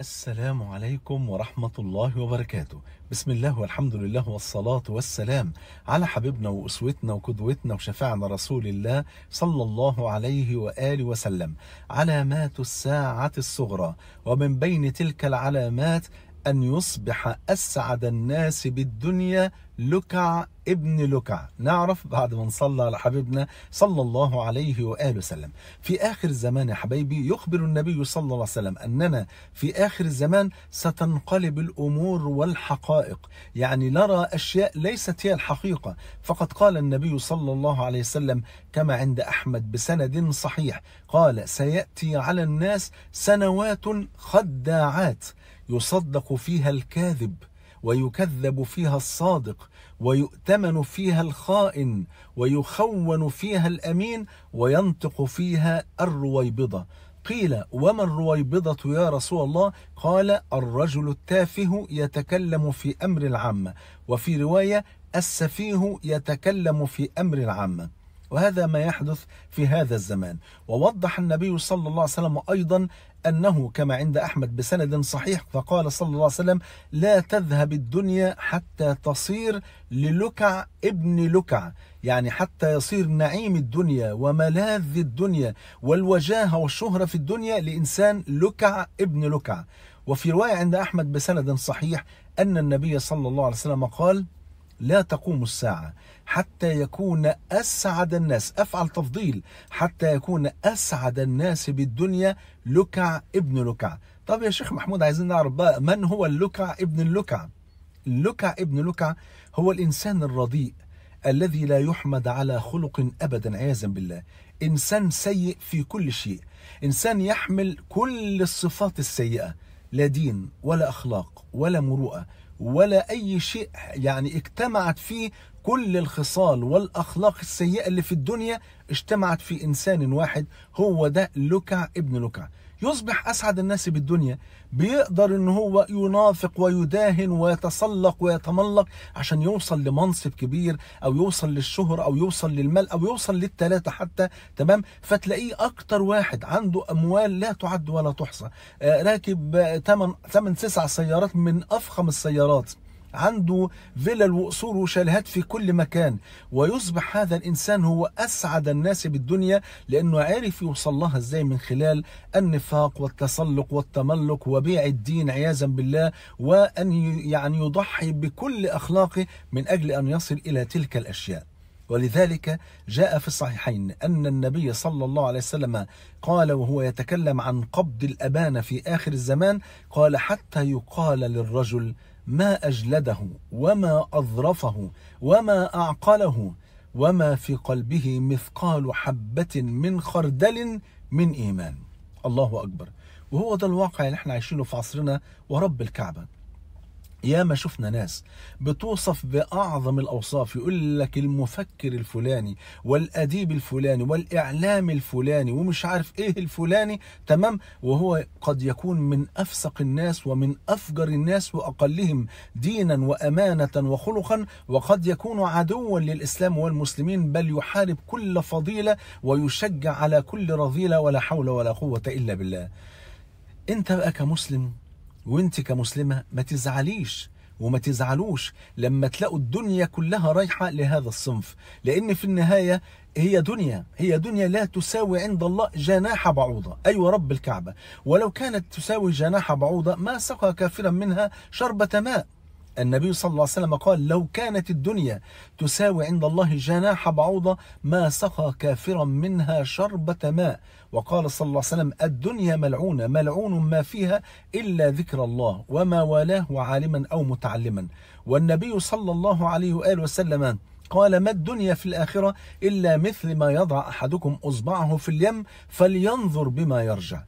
السلام عليكم ورحمة الله وبركاته بسم الله والحمد لله والصلاة والسلام على حبيبنا وأسوتنا وقدوتنا وشفاعنا رسول الله صلى الله عليه وآله وسلم علامات الساعة الصغرى ومن بين تلك العلامات أن يصبح أسعد الناس بالدنيا لكع ابن لكع نعرف بعد ما نصلى على حبيبنا صلى الله عليه وآله وسلم في آخر الزمان يا حبايبي يخبر النبي صلى الله عليه وسلم أننا في آخر الزمان ستنقلب الأمور والحقائق يعني نرى أشياء ليست هي الحقيقة فقد قال النبي صلى الله عليه وسلم كما عند أحمد بسند صحيح قال سيأتي على الناس سنوات خداعات يصدق فيها الكاذب ويكذب فيها الصادق ويؤتمن فيها الخائن ويخون فيها الامين وينطق فيها الرويبضه قيل وما الرويبضة يا رسول الله قال الرجل التافه يتكلم في أمر العامة وفي رواية السفيه يتكلم في أمر العامة وهذا ما يحدث في هذا الزمان ووضح النبي صلى الله عليه وسلم أيضا أنه كما عند أحمد بسند صحيح فقال صلى الله عليه وسلم لا تذهب الدنيا حتى تصير للكع ابن لكع يعني حتى يصير نعيم الدنيا وملاذ الدنيا والوجاهة والشهرة في الدنيا لإنسان لكع ابن لكع وفي رواية عند أحمد بسند صحيح أن النبي صلى الله عليه وسلم قال لا تقوم الساعة حتى يكون أسعد الناس أفعل تفضيل حتى يكون أسعد الناس بالدنيا لكع ابن لكع طب يا شيخ محمود عايزين نعرف بقى من هو اللكع ابن اللكع اللكع ابن لكع هو الإنسان الرديء الذي لا يحمد على خلق أبدا عياذا بالله إنسان سيء في كل شيء إنسان يحمل كل الصفات السيئة لا دين ولا أخلاق ولا مروءة ولا أي شيء يعني اجتمعت فيه كل الخصال والأخلاق السيئة اللي في الدنيا اجتمعت في إنسان واحد هو ده لكع ابن لكع يصبح اسعد الناس بالدنيا بيقدر ان هو ينافق ويداهن ويتسلق ويتملق عشان يوصل لمنصب كبير او يوصل للشهر او يوصل للمال او يوصل للثلاثه حتى تمام فتلاقيه اكتر واحد عنده اموال لا تعد ولا تحصى آه، راكب ثمن آه، ثمن تسع سيارات من افخم السيارات عنده فلل وقصور وشالهات في كل مكان ويصبح هذا الإنسان هو أسعد الناس بالدنيا لأنه عارف يوصل لها إزاي من خلال النفاق والتسلق والتملق وبيع الدين عياذا بالله وأن يعني يضحي بكل أخلاقه من أجل أن يصل إلى تلك الأشياء ولذلك جاء في الصحيحين أن النبي صلى الله عليه وسلم قال وهو يتكلم عن قبض الأبان في آخر الزمان قال حتى يقال للرجل ما اجلده وما اظرفه وما اعقله وما في قلبه مثقال حبه من خردل من ايمان الله اكبر وهو ده الواقع اللي احنا عايشينه في عصرنا ورب الكعبه ياما شفنا ناس بتوصف بأعظم الأوصاف يقول لك المفكر الفلاني والأديب الفلاني والإعلام الفلاني ومش عارف إيه الفلاني تمام وهو قد يكون من أفسق الناس ومن أفجر الناس وأقلهم دينا وأمانة وخلقا وقد يكون عدوا للإسلام والمسلمين بل يحارب كل فضيلة ويشجع على كل رذيلة ولا حول ولا قوة إلا بالله أنت بقى كمسلم وانت كمسلمة ما تزعليش وما تزعلوش لما تلاقوا الدنيا كلها رايحة لهذا الصنف لأن في النهاية هي دنيا هي دنيا لا تساوي عند الله جناح بعوضة أيوة رب الكعبة ولو كانت تساوي جناح بعوضة ما سقى كافرا منها شربة ماء النبي صلى الله عليه وسلم قال لو كانت الدنيا تساوي عند الله جناح بعوضة ما سقى كافرا منها شربة ماء وقال صلى الله عليه وسلم الدنيا ملعونة ملعون ما فيها إلا ذكر الله وما والاه عالما أو متعلما والنبي صلى الله عليه وآله وسلم قال ما الدنيا في الآخرة إلا مثل ما يضع أحدكم أصبعه في اليم فلينظر بما يرجع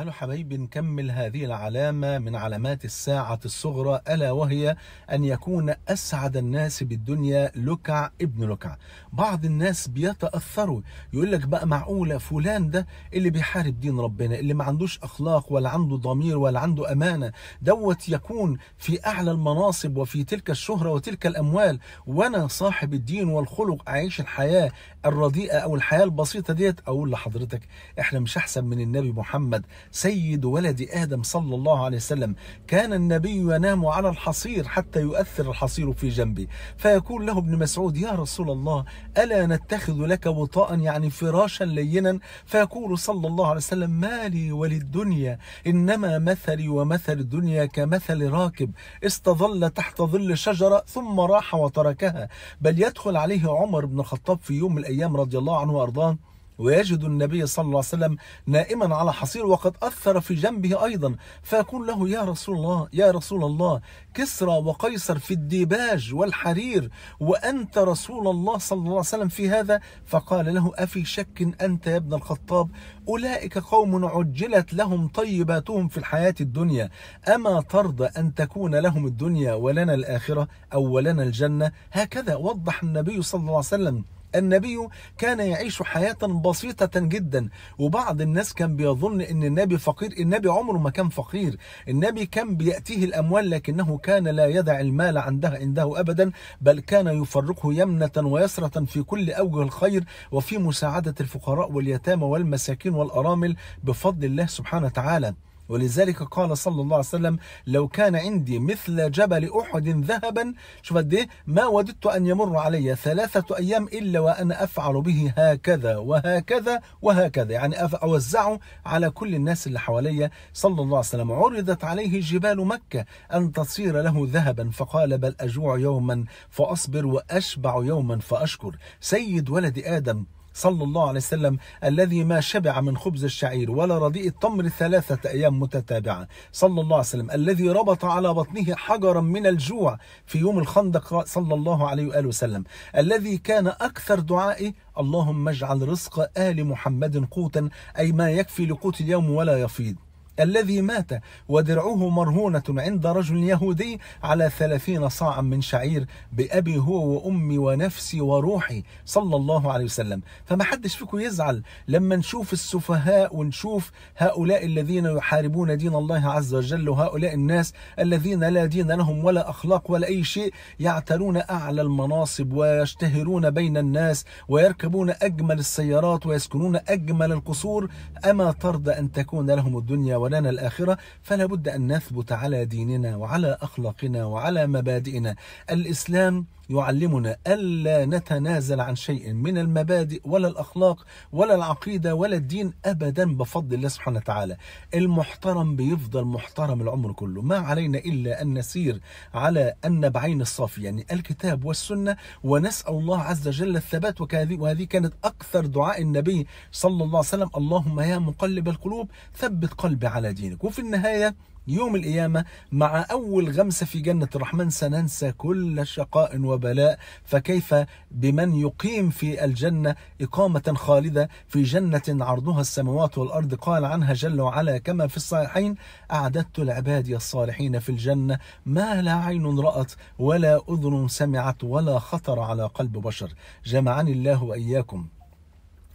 تعالوا حبايبي نكمل هذه العلامة من علامات الساعة الصغرى ألا وهي أن يكون أسعد الناس بالدنيا لكع ابن لكع بعض الناس بيتأثروا يقول لك بقى معقولة فلان ده اللي بيحارب دين ربنا اللي ما عندوش أخلاق ولا عنده ضمير ولا عنده أمانة دوت يكون في أعلى المناصب وفي تلك الشهرة وتلك الأموال وأنا صاحب الدين والخلق أعيش الحياة الرديئة أو الحياة البسيطة ديت أقول لحضرتك إحنا مش أحسن من النبي محمد سيد ولد آدم صلى الله عليه وسلم كان النبي ينام على الحصير حتى يؤثر الحصير في جنبه فيقول له ابن مسعود يا رسول الله ألا نتخذ لك وطاء يعني فراشا لينا فيقول صلى الله عليه وسلم ما لي وللدنيا إنما مثلي ومثل الدنيا كمثل راكب استظل تحت ظل شجرة ثم راح وتركها بل يدخل عليه عمر بن الخطاب في يوم من الأيام رضي الله عنه وأرضاه ويجد النبي صلى الله عليه وسلم نائما على حصير وقد أثر في جنبه أيضا فيقول له يا رسول الله يا رسول الله كسرى وقيصر في الديباج والحرير وأنت رسول الله صلى الله عليه وسلم في هذا فقال له أفي شك أنت يا ابن الخطاب أولئك قوم عجلت لهم طيباتهم في الحياة الدنيا أما ترضى أن تكون لهم الدنيا ولنا الآخرة أو ولنا الجنة هكذا وضح النبي صلى الله عليه وسلم النبي كان يعيش حياة بسيطة جدا وبعض الناس كان بيظن ان النبي فقير النبي عمره ما كان فقير النبي كان بيأتيه الأموال لكنه كان لا يدع المال عندها عنده أبدا بل كان يفرقه يمنة ويسرة في كل أوجه الخير وفي مساعدة الفقراء واليتامى والمساكين والأرامل بفضل الله سبحانه وتعالى ولذلك قال صلى الله عليه وسلم لو كان عندي مثل جبل أحد ذهبا شوف قد إيه ما وددت أن يمر علي ثلاثة أيام إلا وأنا أفعل به هكذا وهكذا وهكذا يعني أوزعه على كل الناس اللي حواليا صلى الله عليه وسلم عرضت عليه جبال مكة أن تصير له ذهبا فقال بل أجوع يوما فأصبر وأشبع يوما فأشكر سيد ولد آدم صلى الله عليه وسلم الذي ما شبع من خبز الشعير ولا رديء التمر ثلاثة أيام متتابعة صلى الله عليه وسلم الذي ربط على بطنه حجرا من الجوع في يوم الخندق صلى الله عليه وآله وسلم الذي كان أكثر دعائه اللهم اجعل رزق آل محمد قوتا أي ما يكفي لقوت اليوم ولا يفيض الذي مات ودرعه مرهونة عند رجل يهودي على ثلاثين صاعا من شعير بأبي هو وأمي ونفسي وروحي صلى الله عليه وسلم فما حدش فيكم يزعل لما نشوف السفهاء ونشوف هؤلاء الذين يحاربون دين الله عز وجل وهؤلاء الناس الذين لا دين لهم ولا أخلاق ولا أي شيء يعترون أعلى المناصب ويشتهرون بين الناس ويركبون أجمل السيارات ويسكنون أجمل القصور أما ترضى أن تكون لهم الدنيا ولنا الآخرة فلا بد أن نثبت على ديننا وعلى أخلاقنا وعلى مبادئنا الإسلام يعلمنا ألا نتنازل عن شيء من المبادئ ولا الأخلاق ولا العقيدة ولا الدين أبدا بفضل الله سبحانه وتعالى المحترم بيفضل محترم العمر كله ما علينا إلا أن نسير على النبعين الصافي يعني الكتاب والسنة ونسأل الله عز وجل الثبات وهذه كانت أكثر دعاء النبي صلى الله عليه وسلم اللهم يا مقلب القلوب ثبت قلبي على دينك وفي النهايه يوم القيامة مع أول غمسة في جنة الرحمن سننسى كل شقاء وبلاء فكيف بمن يقيم في الجنة إقامة خالدة في جنة عرضها السماوات والأرض قال عنها جل وعلا كما في الصحيحين أعددت لعبادي الصالحين في الجنة ما لا عين رأت ولا أذن سمعت ولا خطر على قلب بشر جمعني الله وإياكم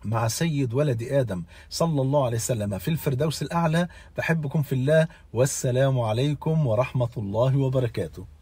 مع سيد ولد آدم صلى الله عليه وسلم في الفردوس الأعلى بحبكم في الله والسلام عليكم ورحمة الله وبركاته